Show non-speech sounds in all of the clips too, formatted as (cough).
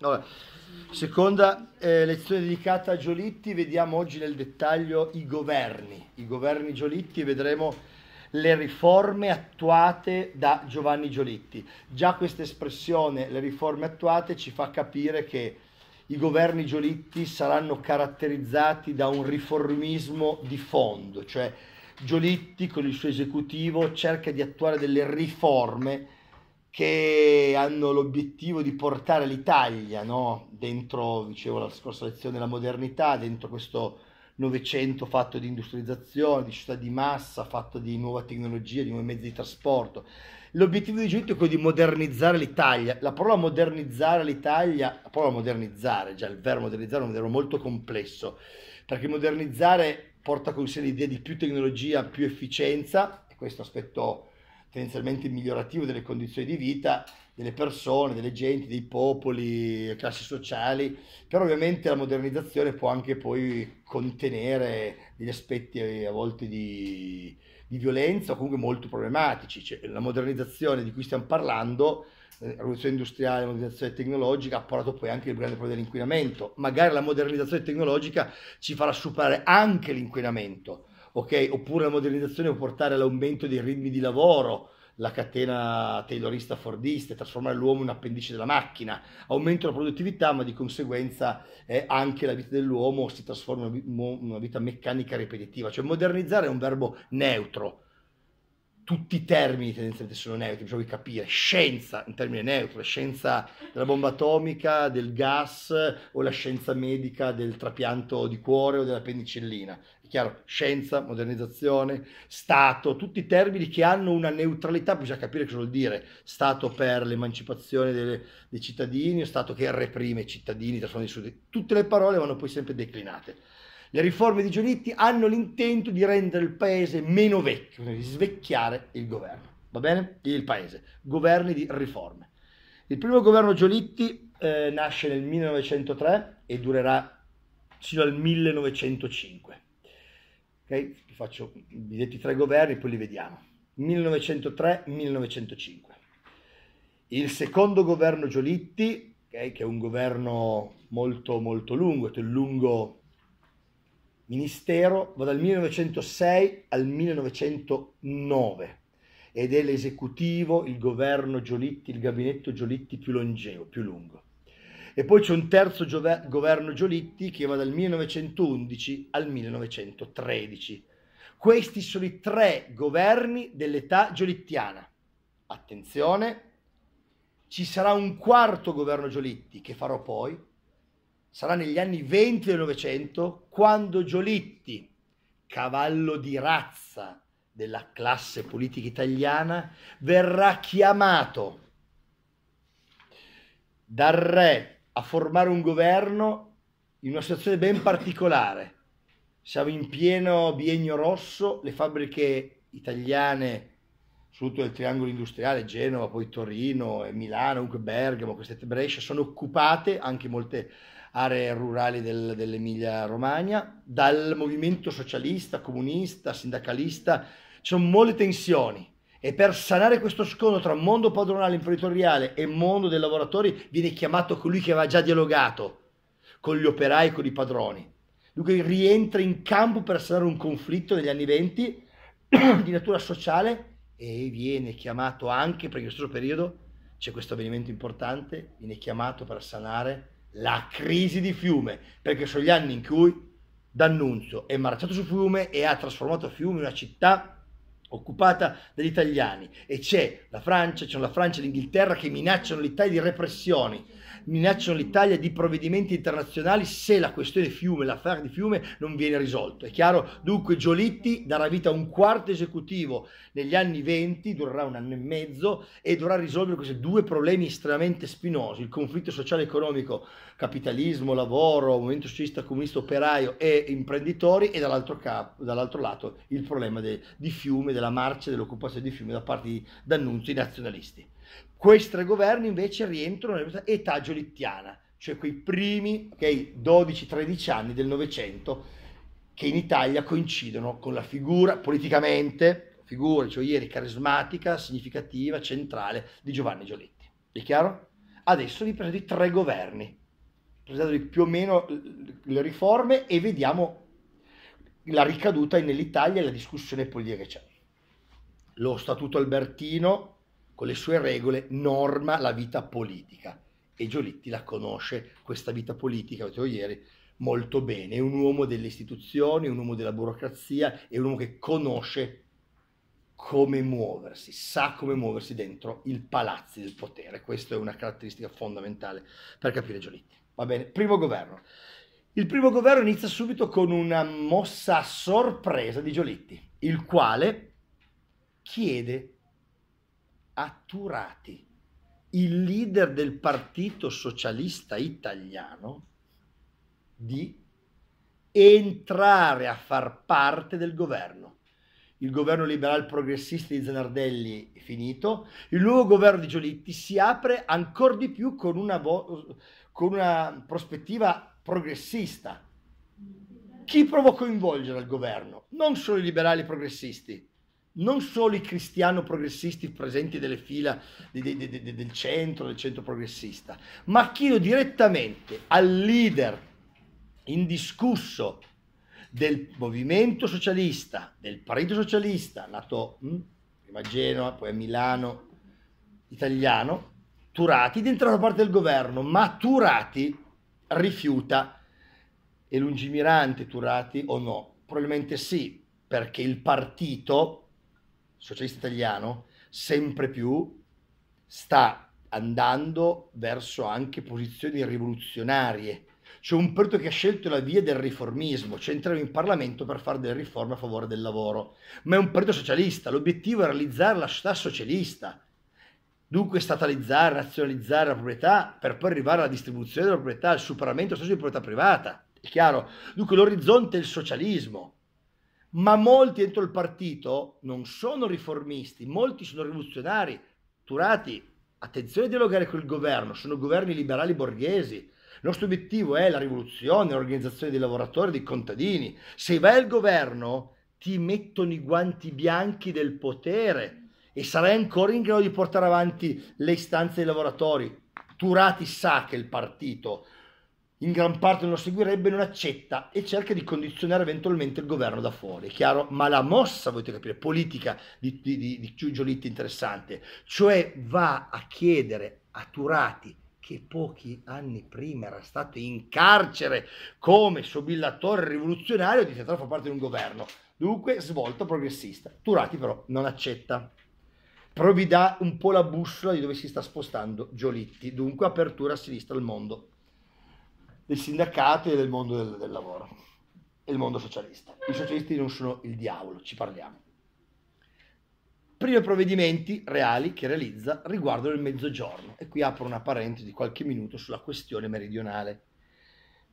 Allora, seconda eh, lezione dedicata a Giolitti, vediamo oggi nel dettaglio i governi, i governi Giolitti, e vedremo le riforme attuate da Giovanni Giolitti. Già questa espressione, le riforme attuate, ci fa capire che i governi Giolitti saranno caratterizzati da un riformismo di fondo, cioè Giolitti con il suo esecutivo cerca di attuare delle riforme che hanno l'obiettivo di portare l'Italia no? dentro, dicevo la scorsa lezione, la modernità, dentro questo Novecento fatto di industrializzazione, di città di massa, fatto di nuova tecnologia, di nuovi mezzi di trasporto. L'obiettivo di Giunto è quello di modernizzare l'Italia. La parola modernizzare l'Italia, la parola modernizzare, già il verbo modernizzare è un verbo molto complesso, perché modernizzare porta con sé l'idea di più tecnologia, più efficienza, e questo aspetto tendenzialmente migliorativo delle condizioni di vita delle persone, delle genti, dei popoli, classi sociali, però ovviamente la modernizzazione può anche poi contenere degli aspetti eh, a volte di, di violenza o comunque molto problematici. Cioè, la modernizzazione di cui stiamo parlando, eh, rivoluzione industriale, modernizzazione tecnologica, ha portato poi anche il grande problema dell'inquinamento. Magari la modernizzazione tecnologica ci farà superare anche l'inquinamento, ok? Oppure la modernizzazione può portare all'aumento dei ritmi di lavoro, la catena taylorista fordista, trasformare l'uomo in un appendice della macchina, aumento della produttività, ma di conseguenza eh, anche la vita dell'uomo si trasforma in una vita meccanica ripetitiva. Cioè modernizzare è un verbo neutro. Tutti i termini tendenzialmente sono neutri, bisogna capire. Scienza, un termine neutro, la scienza della bomba atomica, del gas o la scienza medica del trapianto di cuore o della penicillina chiaro, scienza, modernizzazione, Stato, tutti termini che hanno una neutralità, bisogna capire cosa vuol dire, Stato per l'emancipazione delle, dei cittadini, Stato che reprime i cittadini, trasforma in sud, tutte le parole vanno poi sempre declinate. Le riforme di Giolitti hanno l'intento di rendere il paese meno vecchio, di svecchiare il governo, va bene? Il paese, governi di riforme. Il primo governo Giolitti eh, nasce nel 1903 e durerà fino al 1905 Okay? Ti faccio i detti tre governi, poi li vediamo. 1903-1905. Il secondo governo Giolitti, okay, che è un governo molto molto lungo, è un lungo ministero, va dal 1906 al 1909 ed è l'esecutivo, il governo Giolitti, il gabinetto Giolitti più longevo, più lungo. E poi c'è un terzo giove- governo Giolitti che va dal 1911 al 1913. Questi sono i tre governi dell'età giolittiana. Attenzione, ci sarà un quarto governo Giolitti che farò poi, sarà negli anni 20 del Novecento, quando Giolitti, cavallo di razza della classe politica italiana, verrà chiamato dal re a formare un governo in una situazione ben particolare. Siamo in pieno biennio rosso, le fabbriche italiane soprattutto del triangolo industriale, Genova, poi Torino, e Milano, Bergamo, queste Brescia, sono occupate, anche molte aree rurali del, dell'Emilia Romagna, dal movimento socialista, comunista, sindacalista, ci sono molte tensioni e per sanare questo scontro tra mondo padronale imprenditoriale e mondo dei lavoratori viene chiamato colui che aveva già dialogato con gli operai e con i padroni. Dunque rientra in campo per sanare un conflitto negli anni venti (clears throat) di natura sociale e viene chiamato anche, perché in questo periodo c'è questo avvenimento importante, viene chiamato per sanare la crisi di Fiume, perché sono gli anni in cui D'Annunzio è marciato su Fiume e ha trasformato Fiume in una città occupata dagli italiani e c'è la Francia, c'è la Francia e l'Inghilterra che minacciano l'Italia di repressioni, minacciano l'Italia di provvedimenti internazionali se la questione fiume, l'affare di fiume non viene risolto. È chiaro? Dunque Giolitti darà vita a un quarto esecutivo negli anni 20, durerà un anno e mezzo e dovrà risolvere questi due problemi estremamente spinosi, il conflitto sociale e economico capitalismo, lavoro, movimento socialista, comunista, operaio e imprenditori e dall'altro, cap- dall'altro lato il problema de- di fiume, della marcia, dell'occupazione di fiume da parte di D'Annunzio, i nazionalisti. Questi tre governi invece rientrano nell'età giolittiana, cioè quei primi okay, 12-13 anni del Novecento che in Italia coincidono con la figura politicamente, figura, dicevo cioè ieri, carismatica, significativa, centrale di Giovanni Giolitti. È chiaro? Adesso vi presento i tre governi presentatevi più o meno le riforme e vediamo la ricaduta nell'Italia e la discussione politica che c'è. Lo Statuto Albertino, con le sue regole, norma la vita politica e Giolitti la conosce, questa vita politica, ho detto ieri, molto bene. È un uomo delle istituzioni, è un uomo della burocrazia, è un uomo che conosce come muoversi, sa come muoversi dentro il palazzo del potere. Questa è una caratteristica fondamentale per capire Giolitti. Va bene, primo governo. Il primo governo inizia subito con una mossa a sorpresa di Giolitti, il quale chiede a Turati, il leader del Partito Socialista Italiano, di entrare a far parte del governo. Il governo liberal progressista di Zanardelli è finito, il nuovo governo di Giolitti si apre ancora di più con una, vo- con una prospettiva progressista. Chi provò a coinvolgere al governo? Non solo i liberali progressisti, non solo i cristiano progressisti presenti nelle fila di, di, di, del centro, del centro progressista, ma chiedo direttamente al leader indiscusso del movimento socialista, del Partito Socialista, nato mh, hm, prima a Genova, poi a Milano, italiano, Turati, dentro la parte del governo, ma Turati rifiuta. È lungimirante Turati o no? Probabilmente sì, perché il partito socialista italiano sempre più sta andando verso anche posizioni rivoluzionarie. C'è un partito che ha scelto la via del riformismo, cioè entrare in Parlamento per fare delle riforme a favore del lavoro, ma è un partito socialista, l'obiettivo è realizzare la società socialista Dunque statalizzare, razionalizzare la proprietà per poi arrivare alla distribuzione della proprietà, al superamento stesso di proprietà privata. È chiaro? Dunque l'orizzonte è il socialismo. Ma molti dentro il partito non sono riformisti, molti sono rivoluzionari. Turati, attenzione a dialogare con il governo, sono governi liberali borghesi. Il nostro obiettivo è la rivoluzione, l'organizzazione dei lavoratori, dei contadini. Se vai al governo ti mettono i guanti bianchi del potere e sarai ancora in grado di portare avanti le istanze dei lavoratori. Turati sa che il partito in gran parte non lo seguirebbe, non accetta e cerca di condizionare eventualmente il governo da fuori, è chiaro? Ma la mossa, volete capire, politica di, di, di, di Giulitti interessante, cioè va a chiedere a Turati che pochi anni prima era stato in carcere come sobillatore rivoluzionario, di fa parte di un governo, dunque svolta progressista. Turati però non accetta però vi dà un po' la bussola di dove si sta spostando Giolitti, dunque apertura a sinistra al mondo del sindacato e del mondo del, del lavoro e il mondo socialista. I socialisti non sono il diavolo, ci parliamo. Primi provvedimenti reali che realizza riguardano il mezzogiorno e qui apro una parentesi di qualche minuto sulla questione meridionale.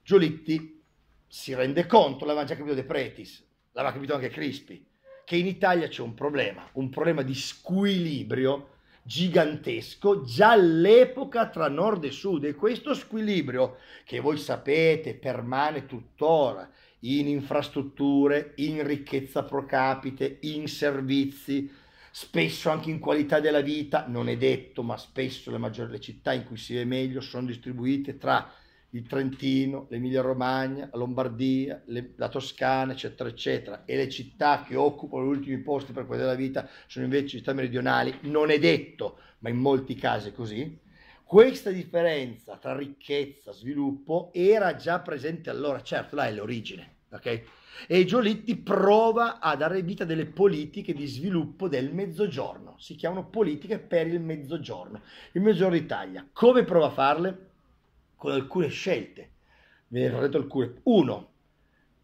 Giolitti si rende conto, l'aveva già capito De Pretis, l'aveva capito anche Crispi, che in Italia c'è un problema, un problema di squilibrio gigantesco già all'epoca tra nord e sud e questo squilibrio che voi sapete permane tuttora in infrastrutture, in ricchezza pro capite, in servizi, spesso anche in qualità della vita, non è detto, ma spesso le, maggiori, città in cui si è meglio sono distribuite tra il Trentino, l'Emilia-Romagna, la Lombardia, le, la Toscana, eccetera, eccetera, e le città che occupano gli ultimi posti per quella della vita sono invece città meridionali, non è detto, ma in molti casi è così. Questa differenza tra ricchezza e sviluppo era già presente allora, certo, là è l'origine, ok? E Giolitti prova a dare vita a delle politiche di sviluppo del mezzogiorno, si chiamano politiche per il mezzogiorno, il mezzogiorno d'Italia. Come prova a farle? con alcune scelte. Ve ne ho detto alcune. Uno,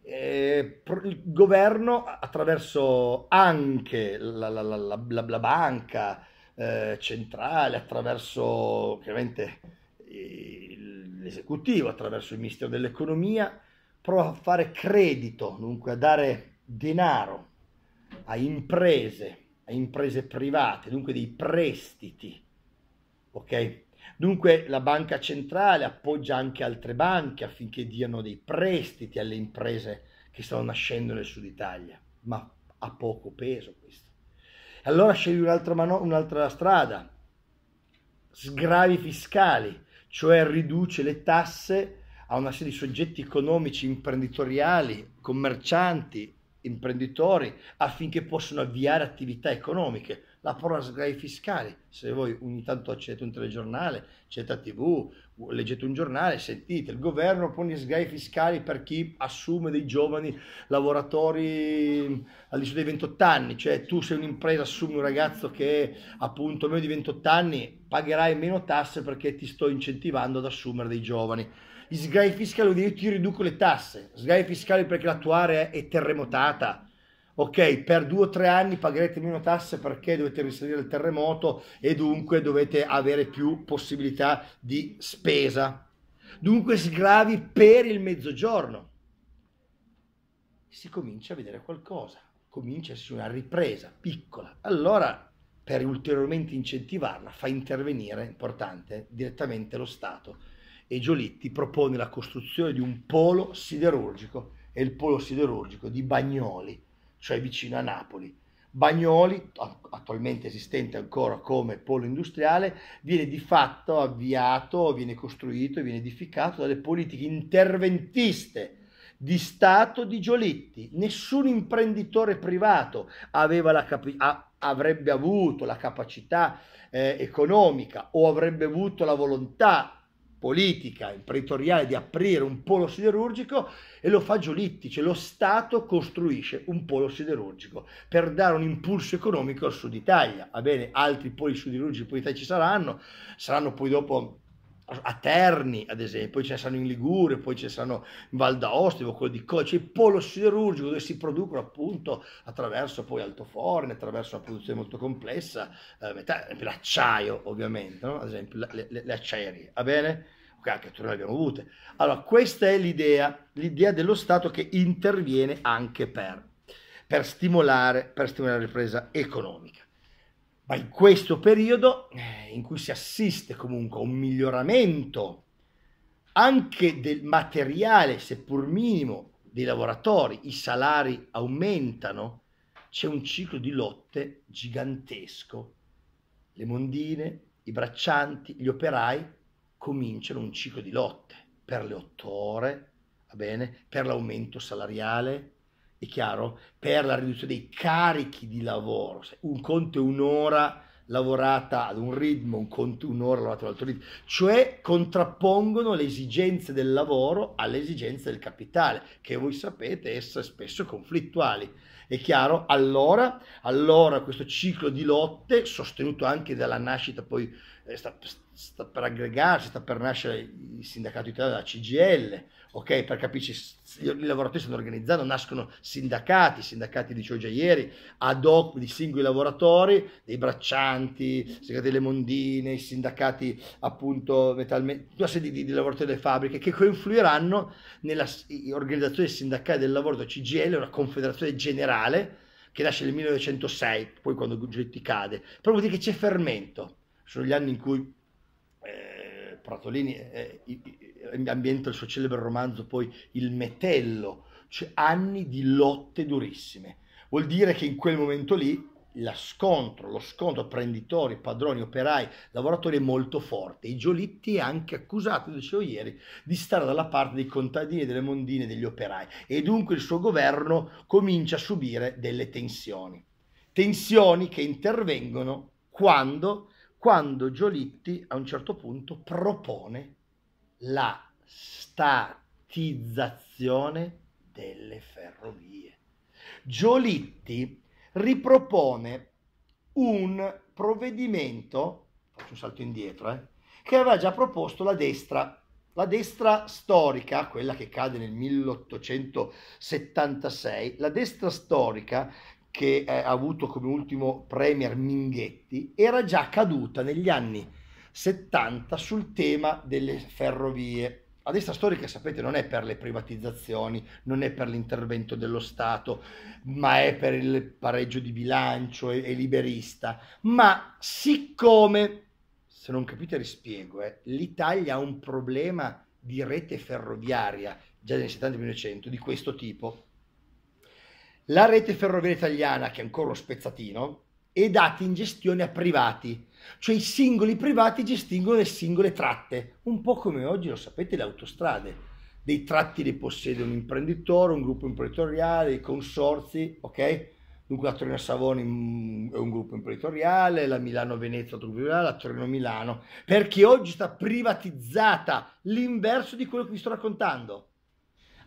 eh, il governo attraverso anche la, la, la, la banca eh, centrale, attraverso ovviamente l'esecutivo, attraverso il Ministero dell'Economia, prova a fare credito, dunque a dare denaro a imprese, a imprese private, dunque dei prestiti, ok? Dunque la banca centrale appoggia anche altre banche affinché diano dei prestiti alle imprese che stanno nascendo nel sud Italia, ma ha poco peso questo. Allora scegli un'altra, mano- un'altra strada, sgravi fiscali, cioè riduce le tasse a una serie di soggetti economici, imprenditoriali, commercianti, imprenditori, affinché possano avviare attività economiche la proroga sgravi fiscali. Se voi ogni tanto accedete un telegiornale, accedete a tv, leggete un giornale, sentite, il governo pone sgravi fiscali per chi assume dei giovani lavoratori all'inizio dei 28 anni, cioè tu sei un'impresa, assumi un ragazzo che appunto meno di 28 anni, pagherai meno tasse perché ti sto incentivando ad assumere dei giovani. Gli sgravi fiscali io ti riduco le tasse, sgravi fiscali perché la tua area è terremotata, ok, per due o tre anni pagherete meno tasse perché dovete risalire il terremoto e dunque dovete avere più possibilità di spesa. Dunque sgravi per il mezzogiorno. Si comincia a vedere qualcosa, comincia su una ripresa piccola. Allora, per ulteriormente incentivarla, fa intervenire, importante, direttamente lo Stato. E Giolitti propone la costruzione di un polo siderurgico, e il polo siderurgico di Bagnoli, cioè vicino a Napoli. Bagnoli, attualmente esistente ancora come polo industriale, viene di fatto avviato, viene costruito, viene edificato dalle politiche interventiste di Stato di Giolitti. Nessun imprenditore privato la capi- a- avrebbe avuto la capacità eh, economica o avrebbe avuto la volontà politica imprenditoriale di aprire un polo siderurgico e lo fa Giolitti, cioè lo Stato costruisce un polo siderurgico per dare un impulso economico al sud Italia. Va bene, altri poli siderurgici poi ci saranno, saranno poi dopo a Terni ad esempio, poi ce ne sanno in Ligure, poi ce ne sanno in Val d'Aosta, quello di Coce, il polo siderurgico dove si producono appunto attraverso poi altoforni, attraverso una produzione molto complessa, eh, l'acciaio ovviamente, no? ad esempio le, le, le acciaierie, va bene? anche tu Torino le abbiamo avute. Allora, questa è l'idea, l'idea dello Stato che interviene anche per, per, stimolare, per stimolare la ripresa economica. Ma in questo periodo eh, in cui si assiste comunque a un miglioramento anche del materiale, seppur minimo, dei lavoratori, i salari aumentano, c'è un ciclo di lotte gigantesco. Le mondine, i braccianti, gli operai cominciano un ciclo di lotte per le otto ore, va bene, per l'aumento salariale, è chiaro, per la riduzione dei carichi di lavoro. Un conto è un'ora lavorata ad un ritmo, un conto un'ora lavorata ad un altro ritmo, cioè contrappongono le esigenze del lavoro alle esigenze del capitale, che voi sapete essere spesso conflittuali. È chiaro? Allora, allora questo ciclo di lotte, sostenuto anche dalla nascita, poi eh, sta, sta, per aggregarsi, sta per nascere il sindacato italiano la CGL, ok? Per capirci, i lavoratori stanno organizzando, nascono sindacati, sindacati dicevo già ieri, ad hoc di singoli lavoratori, dei braccianti, sindacati delle mondine, i sindacati appunto metalme, una serie di, di, lavoratori delle fabbriche che coinfluiranno nell'organizzazione sindacale del lavoro CGL, una confederazione generale che nasce nel 1906, poi quando Gugetti cade, però vuol dire che c'è fermento, sono gli anni in cui eh, Pratolini... Eh, i, ambienta il suo celebre romanzo poi Il Metello, cioè anni di lotte durissime. Vuol dire che in quel momento lì la scontro, lo scontro apprenditori, padroni, operai, lavoratori è molto forte. I Giolitti è anche accusato, dicevo ieri, di stare dalla parte dei contadini, delle mondine, degli operai e dunque il suo governo comincia a subire delle tensioni. Tensioni che intervengono quando, quando Giolitti a un certo punto propone la statizzazione delle ferrovie. Giolitti ripropone un provvedimento, faccio un salto indietro, eh, che aveva già proposto la destra, la destra storica, quella che cade nel 1876, la destra storica che eh, ha avuto come ultimo premier Minghetti, era già caduta negli anni 70 sul tema delle ferrovie. La destra storica, sapete, non è per le privatizzazioni, non è per l'intervento dello Stato, ma è per il pareggio di bilancio, e, è liberista. Ma siccome, se non capite rispiego, eh, l'Italia ha un problema di rete ferroviaria, già nel 70-1900, di questo tipo, la rete ferroviaria italiana, che è ancora uno spezzatino, è data in gestione a privati cioè i singoli privati gestiscono le singole tratte, un po' come oggi lo sapete le autostrade. Dei tratti li possiede un imprenditore, un gruppo imprenditoriale, i consorzi, ok? Dunque la Torino Savoni mm, è un gruppo imprenditoriale, la Milano Venezia è un gruppo imprenditoriale, la Torino Milano, perché oggi sta privatizzata l'inverso di quello che vi sto raccontando.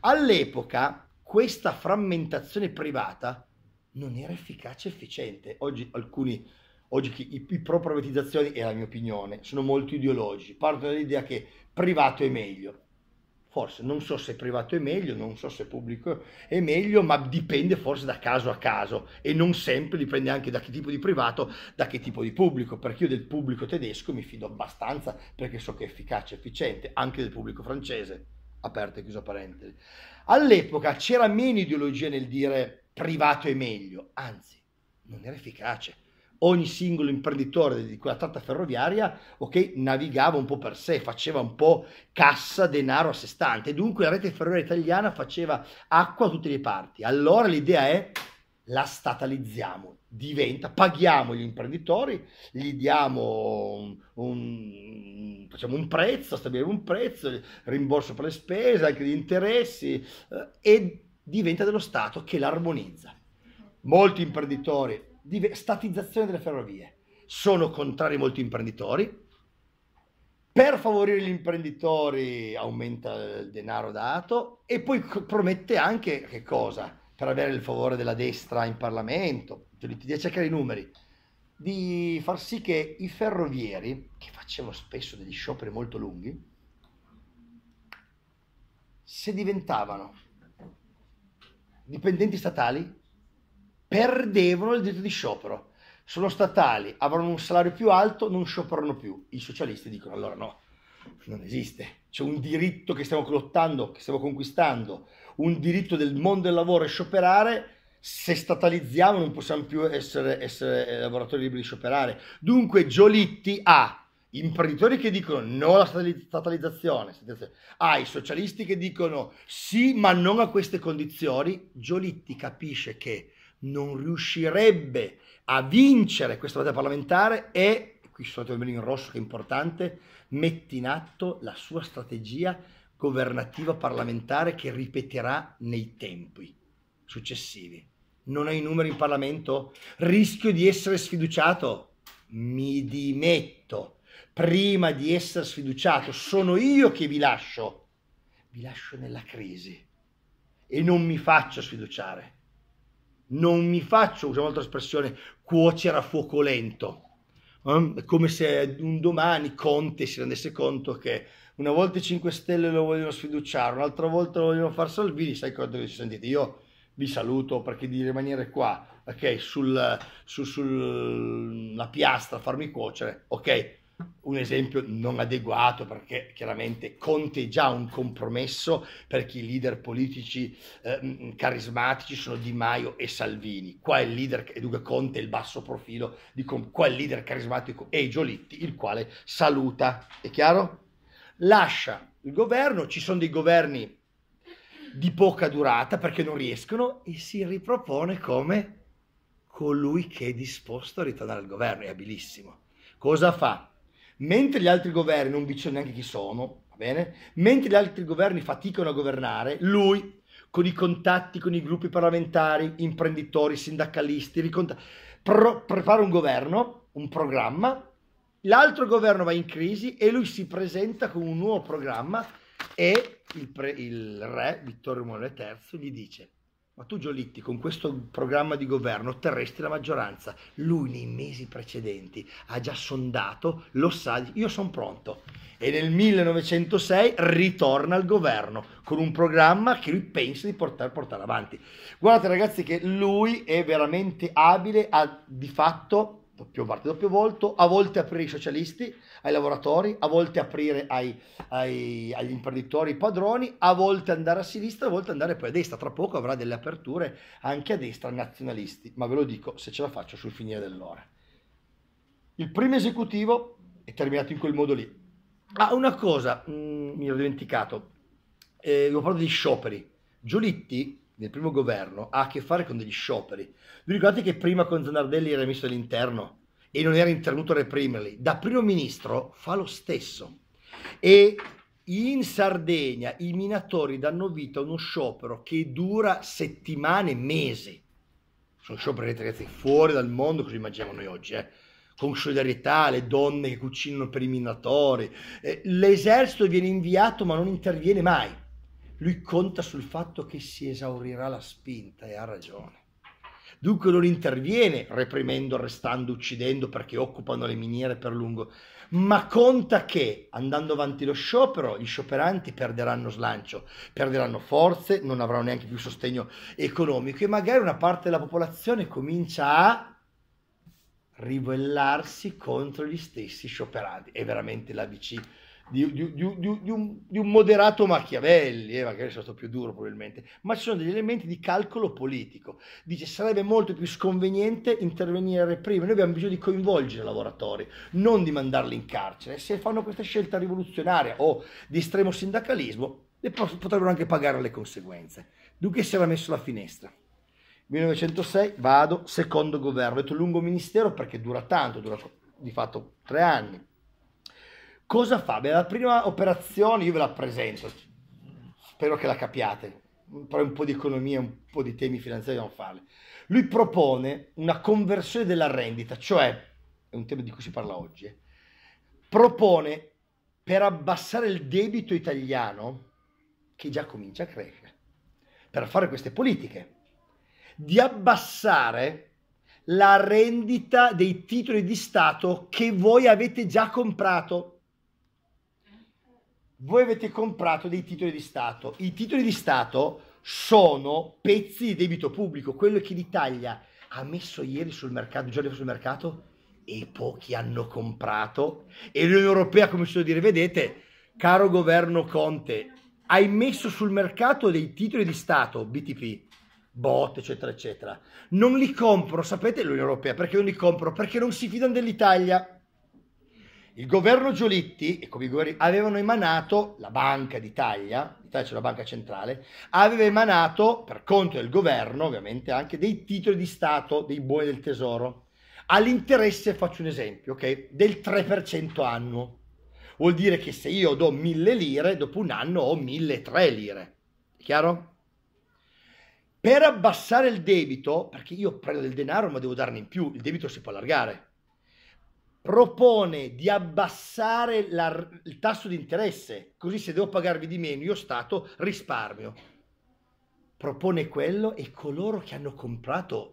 All'epoca questa frammentazione privata non era efficace e efficiente. Oggi alcuni oggi che i, i pro-privatizzazioni, e la mia opinione, sono molto ideologici, partono dall'idea che privato è meglio. Forse non so se privato è meglio, non so se pubblico è meglio, ma dipende forse da caso a caso e non sempre dipende anche da che tipo di privato, da che tipo di pubblico, perché io del pubblico tedesco mi fido abbastanza perché so che è efficace, e efficiente, anche del pubblico francese, aperto e chiuso parentesi. All'epoca c'era meno ideologia nel dire privato è meglio, anzi non era efficace ogni singolo imprenditore di quella tratta ferroviaria okay, navigava un po' per sé, faceva un po' cassa, denaro a sé stante, dunque la rete ferroviaria italiana faceva acqua a tutte le parti. Allora l'idea è la statalizziamo, diventa, paghiamo gli imprenditori, gli diamo un, un, facciamo un prezzo, stabiliamo un prezzo, rimborso per le spese, anche gli interessi eh, e diventa dello Stato che l'armonizza. Molti imprenditori di statizzazione delle ferrovie. Sono contrari molti imprenditori. Per favorire gli imprenditori aumenta il denaro dato e poi promette anche che cosa? Per avere il favore della destra in Parlamento, ti devi cercare i numeri, di far sì che i ferrovieri, che facevano spesso degli scioperi molto lunghi, se diventavano dipendenti statali perdevano il diritto di sciopero. Sono statali, avranno un salario più alto, non scioperano più. I socialisti dicono allora no, non esiste. C'è un diritto che stiamo lottando, che stiamo conquistando, un diritto del mondo del lavoro è scioperare, se statalizziamo non possiamo più essere, essere eh, lavoratori liberi di scioperare. Dunque Giolitti ha imprenditori che dicono no alla statalizzazione, ha i socialisti che dicono sì ma non a queste condizioni. Giolitti capisce che non riuscirebbe a vincere questa battaglia parlamentare e, qui sono il in rosso che è importante, mette in atto la sua strategia governativa parlamentare che ripeterà nei tempi successivi. Non hai i numeri in Parlamento? Rischio di essere sfiduciato? Mi dimetto. Prima di essere sfiduciato sono io che vi lascio. Vi lascio nella crisi e non mi faccio sfiduciare non mi faccio, usiamo un'altra espressione, cuocere a fuoco lento. Mm? come se un domani Conte si rendesse conto che una volta i 5 Stelle lo vogliono sfiduciare, un'altra volta lo vogliono far Salvini, sai cosa ci sentite? Io vi saluto perché di rimanere qua, ok, sulla sul, sul, piastra, a farmi cuocere, ok, un esempio non adeguato perché chiaramente Conte è già un compromesso per chi i leader politici eh, carismatici sono Di Maio e Salvini. Qua è il leader, e dunque Conte è il basso profilo, di qua il leader carismatico è Giolitti, il quale saluta, è chiaro? Lascia il governo, ci sono dei governi di poca durata perché non riescono e si ripropone come colui che è disposto a ritornare al governo, è abilissimo. Cosa fa? mentre gli altri governi, non dice neanche chi sono, va bene? Mentre gli altri governi faticano a governare, lui con i contatti con i gruppi parlamentari, imprenditori, sindacalisti, ricont- pro- prepara un governo, un programma, l'altro governo va in crisi e lui si presenta con un nuovo programma e il, pre- il re Vittorio Emanuele III gli dice ma tu Giolitti, con questo programma di governo otterresti la maggioranza. Lui nei mesi precedenti ha già sondato, lo sa, io sono pronto. E nel 1906 ritorna al governo con un programma che lui pensa di portare, portare avanti. Guardate ragazzi che lui è veramente abile a di fatto doppio parte, doppio volto, a volte aprire ai socialisti, ai lavoratori, a volte aprire ai, ai, agli imprenditori, ai padroni, a volte andare a sinistra, a volte andare poi a destra. Tra poco avrà delle aperture anche a destra nazionalisti, ma ve lo dico se ce la faccio sul finire dell'ora. Il primo esecutivo è terminato in quel modo lì. Ah, una cosa, mh, mm, mi ero dimenticato, eh, vi ho parlato di scioperi. Giolitti nel primo governo ha a che fare con degli scioperi. Vi ricordate che prima con Zanardelli era ministro dell'interno e non era intervenuto a reprimerli? Da primo ministro fa lo stesso. E in Sardegna i minatori danno vita a uno sciopero che dura settimane, mesi. Sono scioperi ragazzi fuori dal mondo, così immaginiamo noi oggi, eh? con solidarietà, le donne che cucinano per i minatori. Eh, l'esercito viene inviato ma non interviene mai lui conta sul fatto che si esaurirà la spinta e ha ragione. Dunque non interviene reprimendo, arrestando, uccidendo perché occupano le miniere per lungo, ma conta che andando avanti lo sciopero gli scioperanti perderanno slancio, perderanno forze, non avranno neanche più sostegno economico e magari una parte della popolazione comincia a ribellarsi contro gli stessi scioperanti. È veramente l'ABC di, di, di, un, di, un, moderato Machiavelli, eh, magari è stato più duro probabilmente, ma ci sono degli elementi di calcolo politico. Dice sarebbe molto più sconveniente intervenire prima, noi abbiamo bisogno di coinvolgere i lavoratori, non di mandarli in carcere. Se fanno questa scelta rivoluzionaria o di estremo sindacalismo, potrebbero anche pagare le conseguenze. Dunque si era messo la finestra. 1906 vado, secondo governo, ho detto lungo ministero perché dura tanto, dura di fatto tre anni Cosa fa? Beh, la prima operazione io ve la presento, spero che la capiate, però un po' di economia, un po' di temi finanziari non farle. Lui propone una conversione della rendita, cioè, è un tema di cui si parla oggi, eh. propone per abbassare il debito italiano, che già comincia a crescere, per fare queste politiche, di abbassare la rendita dei titoli di Stato che voi avete già comprato voi avete comprato dei titoli di Stato. I titoli di Stato sono pezzi di debito pubblico, quello che l'Italia ha messo ieri sul mercato, giorni sul mercato, e pochi hanno comprato. E l'Unione Europea, ha cominciato a dire, vedete, caro governo Conte, hai messo sul mercato dei titoli di Stato, BTP, bot, eccetera, eccetera. Non li compro, sapete l'Unione Europea, perché non li compro? Perché non si fidano dell'Italia. Il governo Giolitti e Covigori avevano emanato, la Banca d'Italia, l'Italia c'è la banca centrale, aveva emanato, per conto del governo ovviamente, anche dei titoli di Stato, dei buoni del tesoro, all'interesse, faccio un esempio, okay, del 3% annuo. Vuol dire che se io do 1000 lire, dopo un anno ho 1003 lire. È chiaro? Per abbassare il debito, perché io prendo del denaro ma devo darne in più, il debito si può allargare propone di abbassare la, il tasso di interesse, così se devo pagarvi di meno io Stato risparmio. Propone quello e coloro che hanno comprato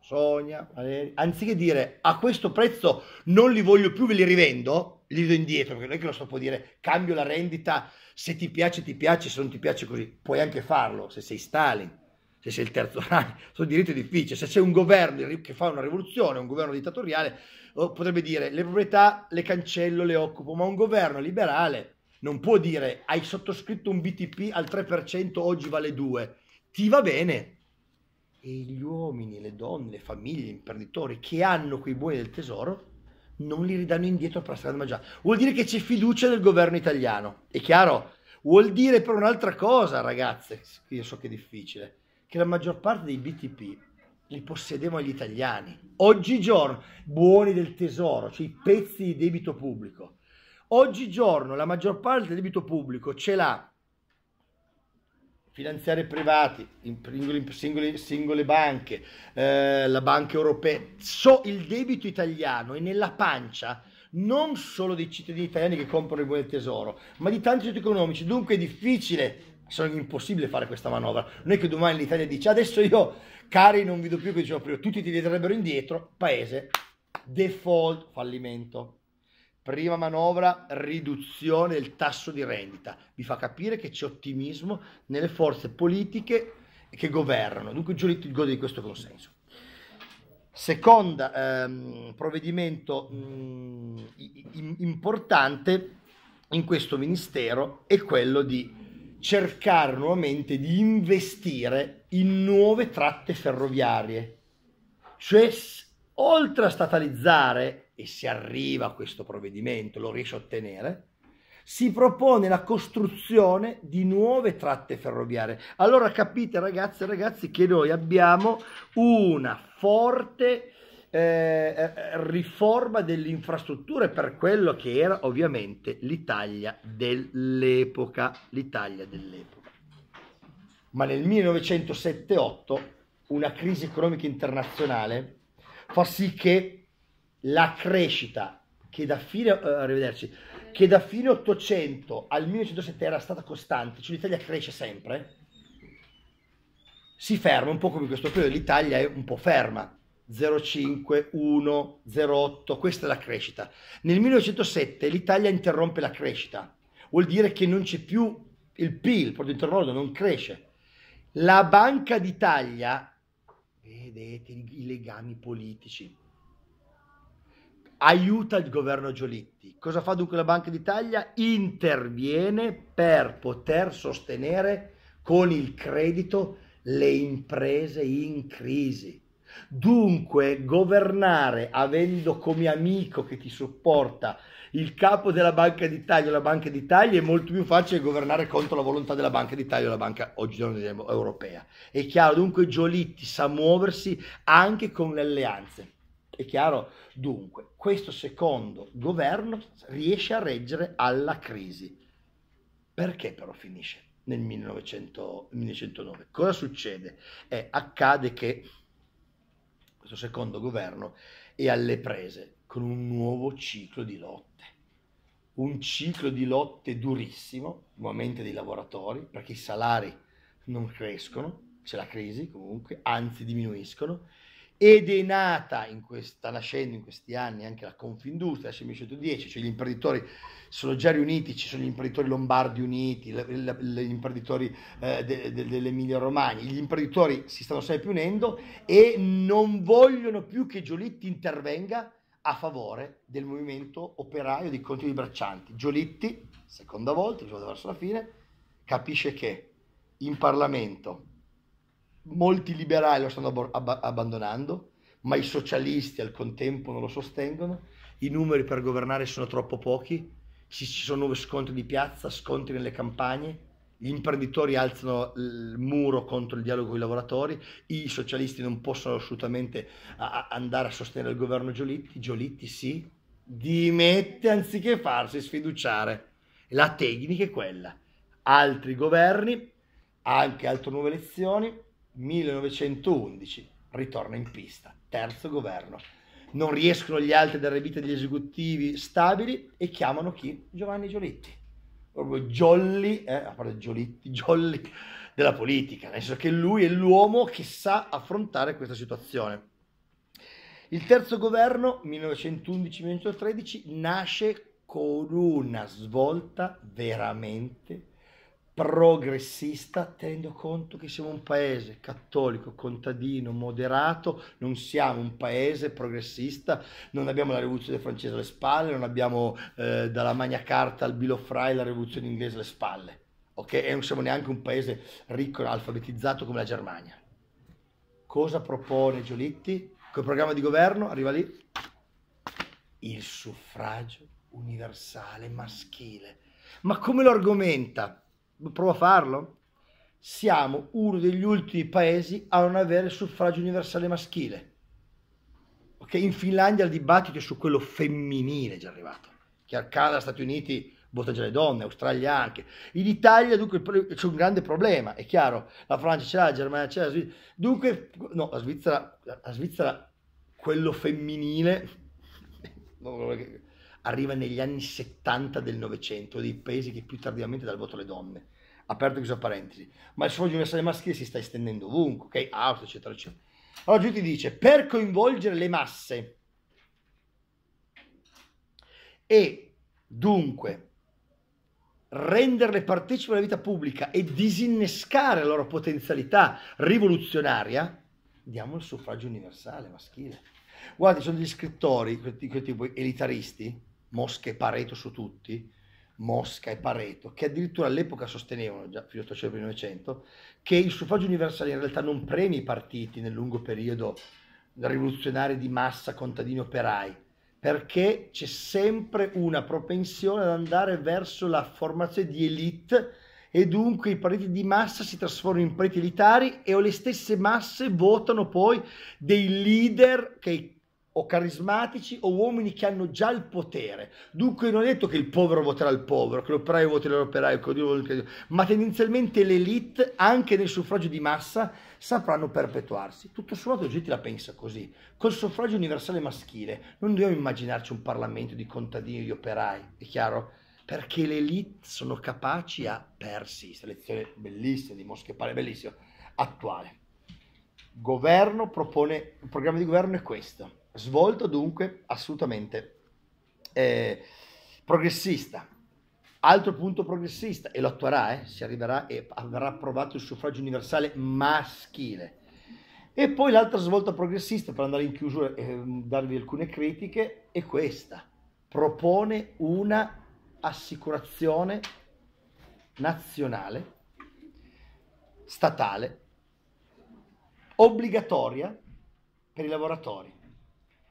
Sonia, Valeria, anziché dire a questo prezzo non li voglio più, ve li rivendo, li do indietro, perché non è che lo sto può dire cambio la rendita, se ti piace ti piace, se non ti piace così, puoi anche farlo se sei Stalin se sei il terzo Reich, (laughs) sono diritti difficili, se c'è un governo che fa una rivoluzione, un governo dittatoriale, oh, potrebbe dire le proprietà le cancello, le occupo, ma un governo liberale non può dire hai sottoscritto un BTP al 3%, oggi vale 2, ti va bene. E gli uomini, le donne, le famiglie, gli imprenditori che hanno quei buoni del tesoro non li ridanno indietro per la strada mangiata. Vuol dire che c'è fiducia nel governo italiano, è chiaro? Vuol dire per un'altra cosa, ragazze, io so che è difficile, che la maggior parte dei BTP li possedevano gli italiani. Oggigiorno, buoni del tesoro, cioè i pezzi di debito pubblico. Oggigiorno la maggior parte del debito pubblico ce l'ha finanziare privati, in singole, singole banche, eh, la banca europea. So, il debito italiano è nella pancia non solo dei cittadini italiani che comprano i buoni del tesoro, ma di tanti cittadini economici. Dunque è difficile sono impossibile fare questa manovra. Non è che domani l'Italia dice adesso io, cari, non vi do più che dicevo prima, tutti ti vedrebbero indietro, paese, default, fallimento. Prima manovra, riduzione del tasso di rendita. Vi fa capire che c'è ottimismo nelle forze politiche che governano. Dunque Giulietti gode di questo consenso. Secondo ehm, provvedimento mh, mm, importante in questo ministero è quello di cercare nuovamente di investire in nuove tratte ferroviarie, cioè oltre a statalizzare, e si arriva a questo provvedimento, lo riesce a ottenere, si propone la costruzione di nuove tratte ferroviarie. Allora capite ragazze e ragazzi che noi abbiamo una forte eh, eh, riforma delle infrastrutture per quello che era ovviamente l'Italia dell'epoca, l'Italia dell'epoca. Ma nel 1907-8 una crisi economica internazionale fa sì che la crescita che da fine, eh, che da fine 800 al 1907 era stata costante, cioè l'Italia cresce sempre, si ferma un po' come questo periodo, l'Italia è un po' ferma 0,5, 1, 0,8, questa è la crescita. Nel 1907 l'Italia interrompe la crescita, vuol dire che non c'è più il PIL, il prodotto interno lordo non cresce. La Banca d'Italia, vedete i legami politici, aiuta il governo Giolitti. Cosa fa dunque la Banca d'Italia? Interviene per poter sostenere con il credito le imprese in crisi. Dunque, governare avendo come amico che ti supporta il capo della Banca d'Italia o la Banca d'Italia è molto più facile governare contro la volontà della Banca d'Italia o la Banca oggigiorno diciamo, europea. È chiaro, dunque Giolitti sa muoversi anche con le alleanze. È chiaro? Dunque, questo secondo governo riesce a reggere alla crisi. Perché però finisce nel 1900, 1909? Cosa succede? Eh, accade che questo secondo governo, è alle prese con un nuovo ciclo di lotte. Un ciclo di lotte durissimo, nuovamente dei lavoratori, perché i salari non crescono, c'è la crisi comunque, anzi diminuiscono, ed è nata in questa, sta nascendo in questi anni anche la Confindustria, la 110, cioè gli imprenditori sono già riuniti, ci sono gli imprenditori lombardi uniti, gli imprenditori eh, de, de, dell'Emilia Romagna, gli imprenditori si stanno sempre più unendo e non vogliono più che Giolitti intervenga a favore del movimento operaio di Conti di Braccianti. Giolitti, seconda volta, verso la fine, capisce che in Parlamento molti liberali lo stanno ab- abbandonando, ma i socialisti al contempo non lo sostengono, i numeri per governare sono troppo pochi, ci, ci sono nuovi scontri di piazza, scontri nelle campagne, gli imprenditori alzano il muro contro il dialogo con i lavoratori, i socialisti non possono assolutamente a- andare a sostenere il governo Giolitti, Giolitti sì, dimette anziché farsi sfiduciare. La tecnica è quella. Altri governi, anche altre nuove elezioni, 1911 ritorna in pista, terzo governo. Non riescono gli altri a dare vita agli esecutivi stabili e chiamano chi? Giovanni Giolitti. Proprio Giolli, eh, a parte Giolitti, Giolli della politica, nel senso che lui è l'uomo che sa affrontare questa situazione. Il terzo governo, 1911-1913, nasce con una svolta veramente progressista tenendo conto che siamo un paese cattolico, contadino, moderato, non siamo un paese progressista, non abbiamo la rivoluzione francese alle spalle, non abbiamo eh, dalla Magna Carta al Bill of Fry la rivoluzione inglese alle spalle, ok? E non siamo neanche un paese ricco e alfabetizzato come la Germania. Cosa propone Giolitti? Col programma di governo arriva lì il suffragio universale maschile. Ma come lo argomenta? prova a farlo. Siamo uno degli ultimi paesi a non avere il suffragio universale maschile. Ok, in Finlandia il dibattito è su quello femminile già arrivato, che al Canada, Stati Uniti vota già le donne, Australia anche. In Italia dunque c'è un grande problema, è chiaro, la Francia ce la Germania c'è, la Svizzera. Dunque, no, la Svizzera, la Svizzera quello femminile (laughs) arriva negli anni 70 del Novecento, dei paesi che più tardivamente dà il voto alle donne. Aperto chiuso parentesi. Ma il suffragio universale maschile si sta estendendo ovunque, ok? Austria, eccetera, eccetera. Allora ti dice, per coinvolgere le masse e dunque renderle partecipi alla vita pubblica e disinnescare la loro potenzialità rivoluzionaria, diamo il suffragio universale maschile. Guardi, sono degli scrittori, quei, quei tipo elitaristi, Mosca e Pareto su tutti, Mosca e Pareto, che addirittura all'epoca sostenevano, già più 800 e che il suffragio universale in realtà non premi i partiti nel lungo periodo rivoluzionari di massa, contadini, operai, perché c'è sempre una propensione ad andare verso la formazione di elite e dunque i partiti di massa si trasformano in preti elitari e le stesse masse votano poi dei leader che o carismatici o uomini che hanno già il potere. Dunque non è detto che il povero voterà il povero, che l'operaio voterà l'operaio, ma tendenzialmente l'elite, anche nel suffragio di massa, sapranno perpetuarsi. Tutto sommato la gente la pensa così. Col suffragio universale maschile non dobbiamo immaginarci un Parlamento di contadini e di operai, è chiaro? Perché le elite sono capaci a persistere. Lezione bellissima di Mosche Pare, bellissima, attuale. Governo propone, il programma di governo è questo svolto dunque assolutamente eh, progressista. Altro punto progressista, e lo attuerà, eh, si arriverà e avrà approvato il suffragio universale maschile. E poi l'altra svolta progressista, per andare in chiusura e mm, darvi alcune critiche, è questa. Propone una assicurazione nazionale, statale, obbligatoria per i lavoratori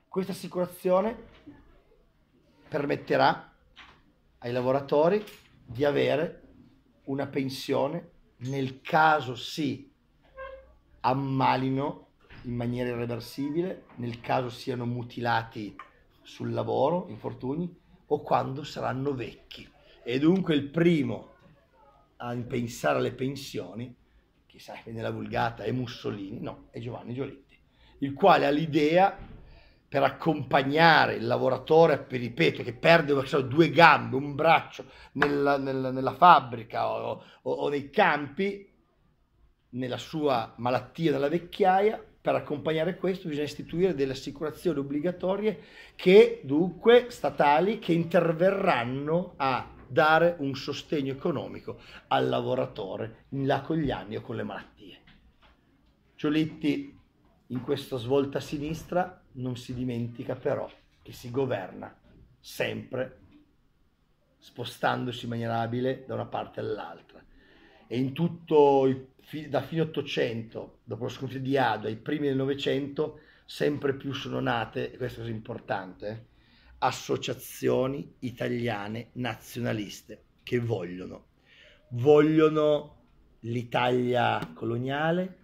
questa assicurazione permetterà ai lavoratori di avere una pensione nel caso si ammalino in maniera irreversibile, nel caso siano mutilati sul lavoro, infortuni, o quando saranno vecchi. E dunque il primo a pensare alle pensioni, chissà, che nella vulgata è Mussolini, no, è Giovanni Giolitti, il quale ha l'idea per accompagnare il lavoratore, ripeto, che perde so, due gambe, un braccio nella, nella, nella fabbrica o, o, o, nei campi, nella sua malattia, nella vecchiaia, per accompagnare questo bisogna istituire delle assicurazioni obbligatorie che dunque statali che interverranno a dare un sostegno economico al lavoratore là con gli anni o con le malattie. Giolitti in questa svolta sinistra non si dimentica però che si governa sempre spostandosi in maniera abile da una parte all'altra. E in tutto, da fine 800, dopo lo sconfitto di Ado, ai primi del Novecento, sempre più sono nate, e questo è importante, eh, associazioni italiane nazionaliste che vogliono, vogliono l'Italia coloniale,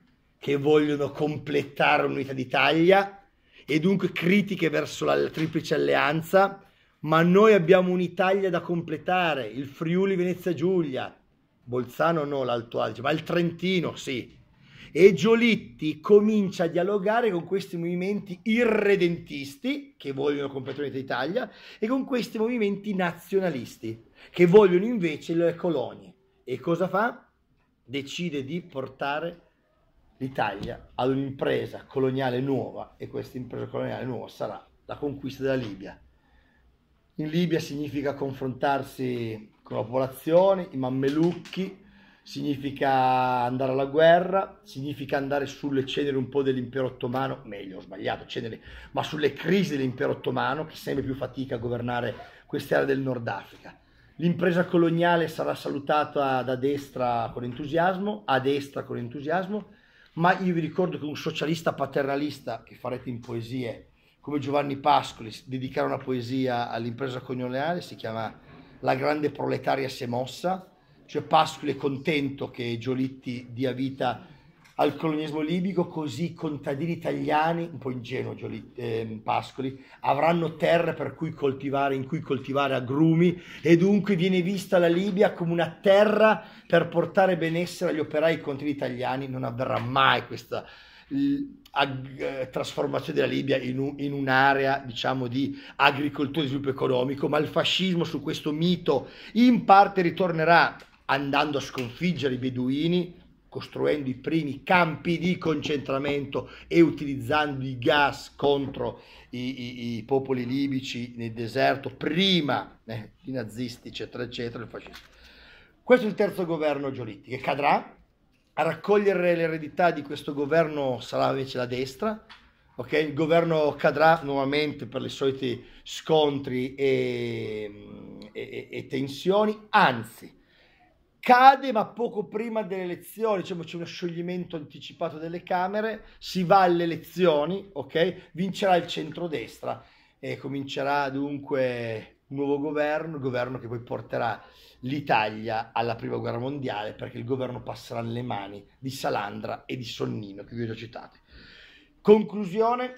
che vogliono completare un'unità d'Italia e dunque critiche verso la triplice alleanza, ma noi abbiamo un'Italia da completare, il Friuli Venezia Giulia, Bolzano no, l'Alto Adige, ma il Trentino sì. E Giolitti comincia a dialogare con questi movimenti irredentisti che vogliono completare l'unità d'Italia e con questi movimenti nazionalisti che vogliono invece le colonie. E cosa fa? Decide di portare l'Italia ad un'impresa coloniale nuova e questa impresa coloniale nuova sarà la conquista della Libia. In Libia significa confrontarsi con la popolazione, i mammelucchi, significa andare alla guerra, significa andare sulle ceneri un po' dell'impero ottomano, meglio, ho sbagliato, ceneri, ma sulle crisi dell'impero ottomano che sempre più fatica a governare queste aree del Nord Africa. L'impresa coloniale sarà salutata da destra con entusiasmo, a destra con entusiasmo, ma io vi ricordo che un socialista paternalista, che farete in poesie, come Giovanni Pascoli, dedicare una poesia all'impresa coloniale, si chiama La grande proletaria si è mossa, cioè Pascoli è contento che Giolitti dia vita a al colonialismo libico, così i contadini italiani, un po' ingenuo Gioli, cioè eh, Pascoli, avranno terre in cui coltivare agrumi e dunque viene vista la Libia come una terra per portare benessere agli operai contadini italiani, non avverrà mai questa eh, trasformazione della Libia in, un, in un'area diciamo di agricoltura e sviluppo economico, ma il fascismo su questo mito in parte ritornerà andando a sconfiggere i beduini costruendo i primi campi di concentramento e utilizzando i gas contro i, i, i popoli libici nel deserto, prima eh, i nazisti, eccetera, eccetera, il fascismo. Questo è il terzo governo Giolitti, che cadrà. A raccogliere l'eredità di questo governo sarà invece la destra, Okay, il governo cadrà nuovamente per i soliti scontri e, e, e tensioni, anzi cade ma poco prima delle elezioni, diciamo c'è uno scioglimento anticipato delle Camere, si va alle elezioni, ok? Vincerà il centrodestra e comincerà dunque un nuovo governo, il governo che poi porterà l'Italia alla Prima Guerra Mondiale perché il governo passerà nelle mani di Salandra e di Sonnino, che vi ho già citato. Conclusione,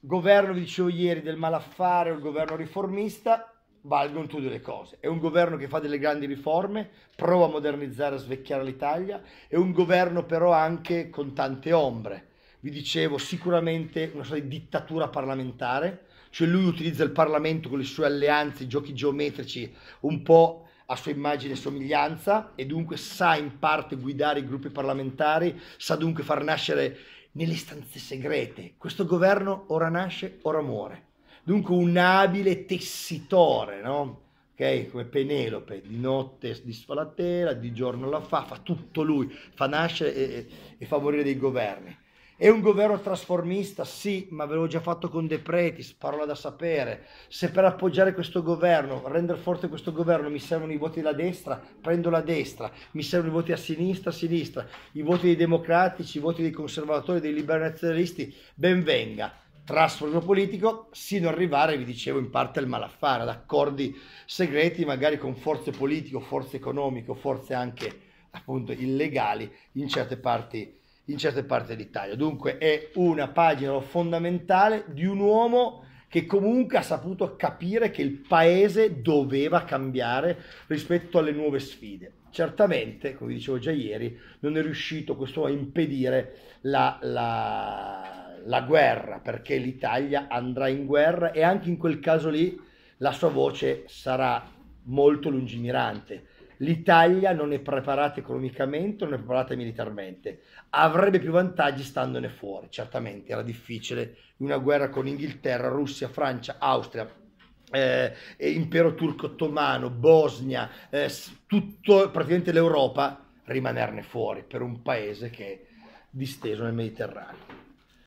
governo, vi dicevo ieri, del malaffare, o il governo riformista, valgono tutte le cose. È un governo che fa delle grandi riforme, prova a modernizzare, a svecchiare l'Italia, è un governo però anche con tante ombre. Vi dicevo, sicuramente una sorta di dittatura parlamentare, cioè lui utilizza il Parlamento con le sue alleanze, i giochi geometrici, un po' a sua immagine e somiglianza e dunque sa in parte guidare i gruppi parlamentari, sa dunque far nascere nelle stanze segrete. Questo governo ora nasce, ora muore. Dunque un abile tessitore, no? Okay? Come Penelope, di notte disfa la tela, di giorno la fa, fa tutto lui, fa nascere e, e favorire dei governi. È un governo trasformista? Sì, ma ve l'avevo già fatto con De Pretis, parola da sapere. Se per appoggiare questo governo, rendere forte questo governo, mi servono i voti della destra, prendo la destra. Mi servono i voti a sinistra, a sinistra. I voti dei democratici, i voti dei conservatori, dei liberali nazionalisti, ben venga trasfondo politico, sino ad arrivare, vi dicevo, in parte al malaffare, ad accordi segreti, magari con forze politiche, forze economiche, forze anche appunto illegali in certe parti, in certe parti d'Italia. Dunque è una pagina fondamentale di un uomo che comunque ha saputo capire che il paese doveva cambiare rispetto alle nuove sfide. Certamente, come dicevo già ieri, non è riuscito questo a impedire la, la la guerra, perché l'Italia andrà in guerra e anche in quel caso lì la sua voce sarà molto lungimirante. L'Italia non è preparata economicamente, non è preparata militarmente. Avrebbe più vantaggi standone fuori, certamente era difficile una guerra con Inghilterra, Russia, Francia, Austria, eh, impero turco ottomano, Bosnia, eh, tutto praticamente l'Europa rimanerne fuori per un paese che è disteso nel Mediterraneo.